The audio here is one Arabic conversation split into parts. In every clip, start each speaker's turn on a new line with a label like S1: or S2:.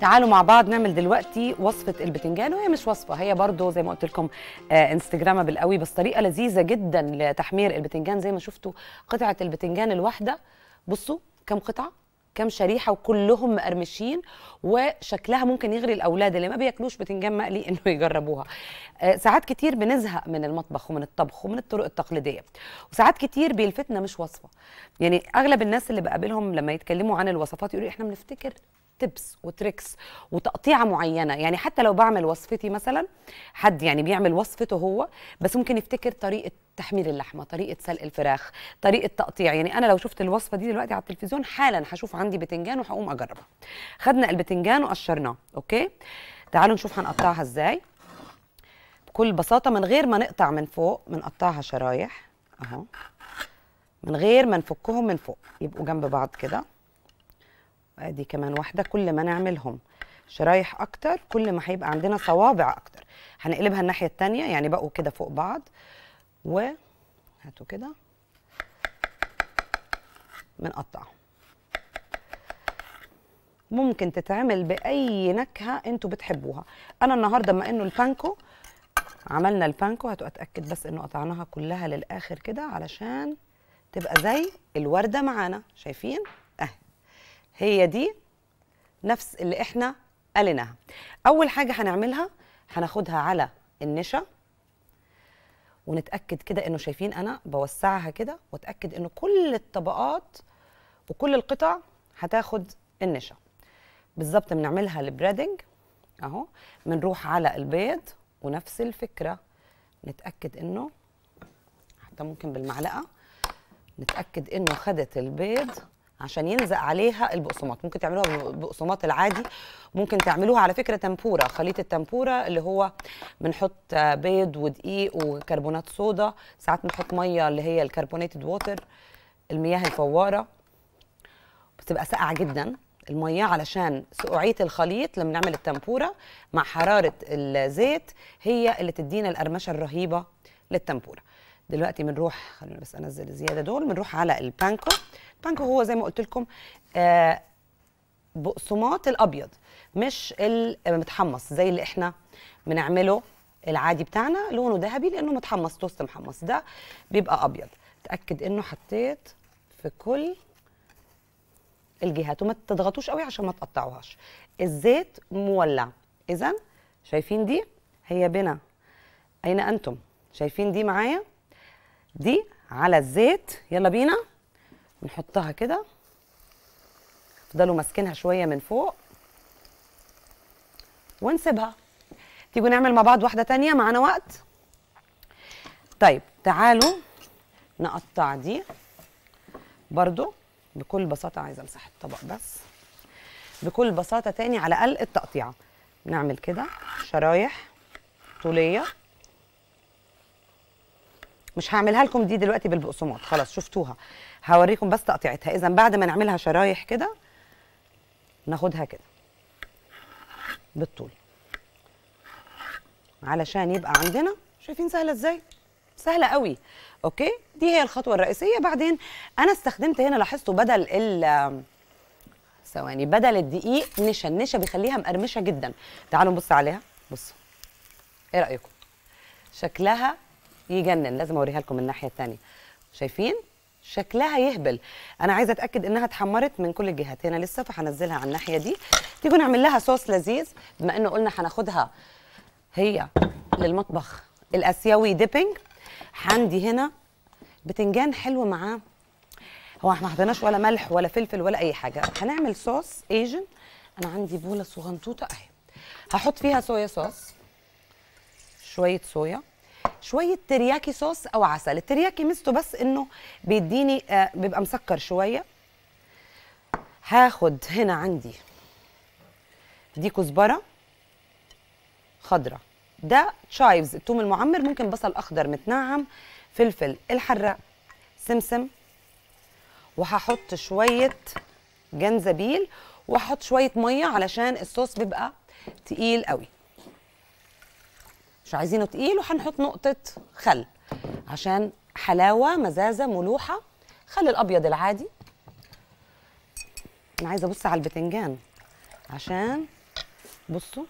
S1: تعالوا مع بعض نعمل دلوقتي وصفه البتنجان وهي مش وصفه هي برضو زي ما قلت لكم انستجرامة انستجرامبل قوي بس طريقه لذيذه جدا لتحمير البتنجان زي ما شفتوا قطعه البتنجان الواحده بصوا كم قطعه كام شريحه وكلهم مقرمشين وشكلها ممكن يغري الاولاد اللي ما بياكلوش بتنجان مقلي انه يجربوها آه، ساعات كتير بنزهق من المطبخ ومن الطبخ ومن الطرق التقليديه وساعات كتير بيلفتنا مش وصفه يعني اغلب الناس اللي بقابلهم لما يتكلموا عن الوصفات يقولوا احنا بنفتكر تبس وتريكس وتقطيعه معينه يعني حتى لو بعمل وصفتي مثلا حد يعني بيعمل وصفته هو بس ممكن يفتكر طريقه تحميل اللحمه طريقه سلق الفراخ طريقه تقطيع يعني انا لو شفت الوصفه دي دلوقتي على التلفزيون حالا هشوف عندي بتنجان وهقوم اجربها خدنا البتنجان وقشرناه اوكي تعالوا نشوف هنقطعها ازاي بكل بساطه من غير ما نقطع من فوق بنقطعها شرايح اهو من غير ما نفكهم من فوق يبقوا جنب بعض كده ادي كمان واحده كل ما نعملهم شرايح اكتر كل ما هيبقى عندنا صوابع اكتر هنقلبها الناحيه التانية يعني بقوا كده فوق بعض وهاتوا كده بنقطعهم ممكن تتعمل باي نكهه انتوا بتحبوها انا النهارده بما انه البانكو عملنا البانكو اتاكد بس انه قطعناها كلها للاخر كده علشان تبقى زي الورده معانا شايفين هي دي نفس اللي احنا قلناها اول حاجه هنعملها هناخدها على النشا ونتاكد كده انه شايفين انا بوسعها كده واتاكد انه كل الطبقات وكل القطع هتاخد النشا بالظبط بنعملها البريدنج اهو بنروح على البيض ونفس الفكره نتاكد انه حتى ممكن بالمعلقه نتاكد انه خدت البيض عشان يلزق عليها البقسماط ممكن تعملوها بالبقسماط العادي ممكن تعملوها على فكره تمبوره خليط التمبوره اللي هو بنحط بيض ودقيق وكربونات صودا ساعات بنحط ميه اللي هي الكربونيتد ووتر المياه الفواره بتبقى ساقعه جدا الميه علشان سقوعيه الخليط لما نعمل التمبوره مع حراره الزيت هي اللي تدينا القرمشه الرهيبه للتمبوره دلوقتي بنروح خليني بس انزل الزياده دول بنروح على البانكو البانكو هو زي ما قلت لكم آه، بقسماط الابيض مش المتحمص زي اللي احنا بنعمله العادي بتاعنا لونه ذهبي لانه متحمص توست محمص ده بيبقى ابيض اتاكد انه حطيت في كل الجهات وما تضغطوش قوي عشان ما تقطعوهاش الزيت مولع اذا شايفين دي هي بنا اين انتم شايفين دي معايا دي على الزيت يلا بينا نحطها كده تفضلوا ماسكينها شويه من فوق ونسيبها تيجوا نعمل مع بعض واحده تانية معانا وقت طيب تعالوا نقطع دي برضو بكل بساطه عايزه امسح الطبق بس بكل بساطه تاني على الاقل التقطيعه نعمل كده شرايح طوليه مش هعملها لكم دي دلوقتي بالبقسماط خلاص شفتوها هوريكم بس تقطيعتها اذا بعد ما نعملها شرايح كده ناخدها كده بالطول علشان يبقى عندنا شايفين سهله ازاي سهله قوي اوكي دي هي الخطوه الرئيسيه بعدين انا استخدمت هنا لاحظتوا بدل ال ثواني بدل الدقيق نشا النشا بيخليها مقرمشه جدا تعالوا نبص عليها بصوا ايه رايكم شكلها يجنن لازم اوريها لكم الناحيه الثانيه شايفين شكلها يهبل انا عايزه اتاكد انها اتحمرت من كل الجهات هنا لسه فهنزلها على الناحيه دي تيجي نعمل لها صوص لذيذ بما انه قلنا هناخدها هي للمطبخ الاسيوي ديبنج عندي هنا بتنجان حلو معاه هو احنا ما حطيناش ولا ملح ولا فلفل ولا اي حاجه هنعمل صوص ايجن انا عندي بوله صغنطوطه اهي هحط فيها صويا صوص شويه صويا شويه ترياكي صوص او عسل الترياكي ميزته بس انه بيديني آه بيبقى مسكر شويه هاخد هنا عندي دي كزبره خضراء ده تشايفز الثوم المعمر ممكن بصل اخضر متنعم فلفل الحراق سمسم وهحط شويه جنزبيل وهحط شويه ميه علشان الصوص بيبقى تقيل قوي مش عايزينه تقيل وهنحط نقطه خل عشان حلاوه مزازه ملوحه خل الابيض العادي انا عايزه ابص على البتنجان عشان بصوا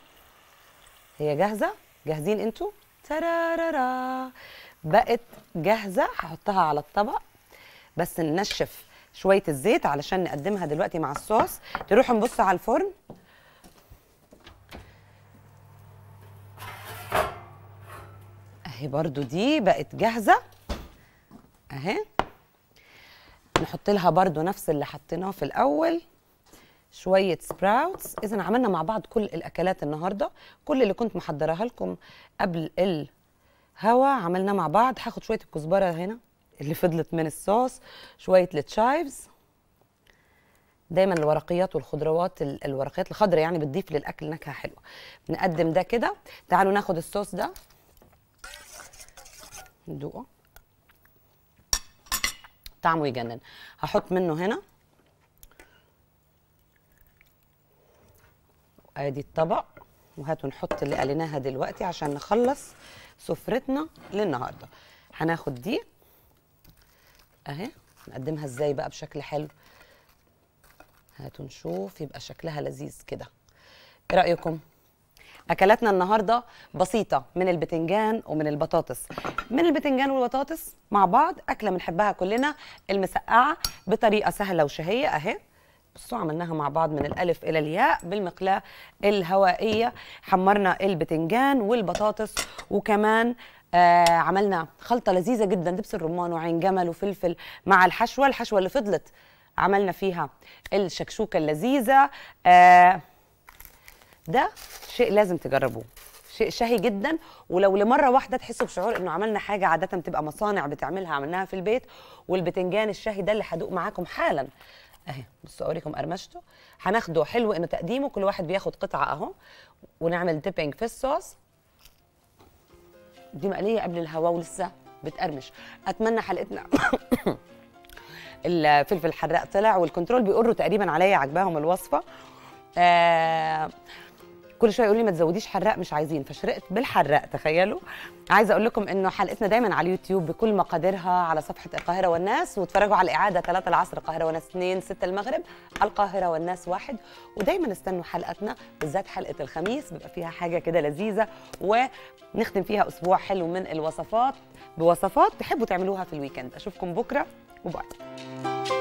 S1: هي جاهزه جاهزين انتوا ترارارا بقت جاهزه هحطها على الطبق بس ننشف شويه الزيت علشان نقدمها دلوقتي مع الصوص تروحوا نبص على الفرن اهي برضو دي بقت جاهزه اهي نحط لها برضو نفس اللي حطيناه في الاول شويه سبراوتس اذا عملنا مع بعض كل الاكلات النهارده كل اللي كنت محضراها لكم قبل الهوا عملناه مع بعض هاخد شويه الكزبره هنا اللي فضلت من الصوص شويه التشايفز دايما الورقيات والخضروات الورقيات الخضراء يعني بتضيف للاكل نكهه حلوه بنقدم ده كده تعالوا ناخد الصوص ده ندوقه طعمه يجنن هحط منه هنا ادي الطبق وهاتوا نحط اللي قليناها دلوقتي عشان نخلص سفرتنا للنهارده هناخد دي اهي نقدمها ازاي بقى بشكل حلو هاتوا نشوف يبقى شكلها لذيذ كده ايه رايكم اكلاتنا النهارده بسيطه من البتنجان ومن البطاطس من البتنجان والبطاطس مع بعض اكله بنحبها كلنا المسقعه بطريقه سهله وشهيه اهي بصوا عملناها مع بعض من الالف الى الياء بالمقلاه الهوائيه حمرنا البتنجان والبطاطس وكمان آه عملنا خلطه لذيذه جدا دبس الرمان وعين جمل وفلفل مع الحشوه الحشوه اللي فضلت عملنا فيها الشكشوكه اللذيذه آه ده شيء لازم تجربوه شيء شهي جدا ولو لمره واحده تحسوا بشعور انه عملنا حاجه عاده بتبقى مصانع بتعملها عملناها في البيت والبتنجان الشهي ده اللي هدوق معاكم حالا اهي بصوا اوريكم قرمشته هناخده حلو انه تقديمه كل واحد بياخد قطعه اهو ونعمل ديبنج في الصوص دي مقليه قبل الهواء ولسه بتقرمش اتمنى حلقتنا الفلفل الحراق طلع والكنترول بيقروا تقريبا عليا عجباهم الوصفه آه كل شويه يقول لي ما تزوديش حراق مش عايزين فشرقت بالحراق تخيلوا عايزه اقول لكم انه حلقتنا دايما على اليوتيوب بكل مقاديرها على صفحه القاهره والناس واتفرجوا على الاعاده 3 العصر القاهره والناس 2 6 المغرب القاهره والناس 1 ودايما استنوا حلقتنا بالذات حلقه الخميس بيبقى فيها حاجه كده لذيذه ونختم فيها اسبوع حلو من الوصفات بوصفات تحبوا تعملوها في الويكند اشوفكم بكره وباي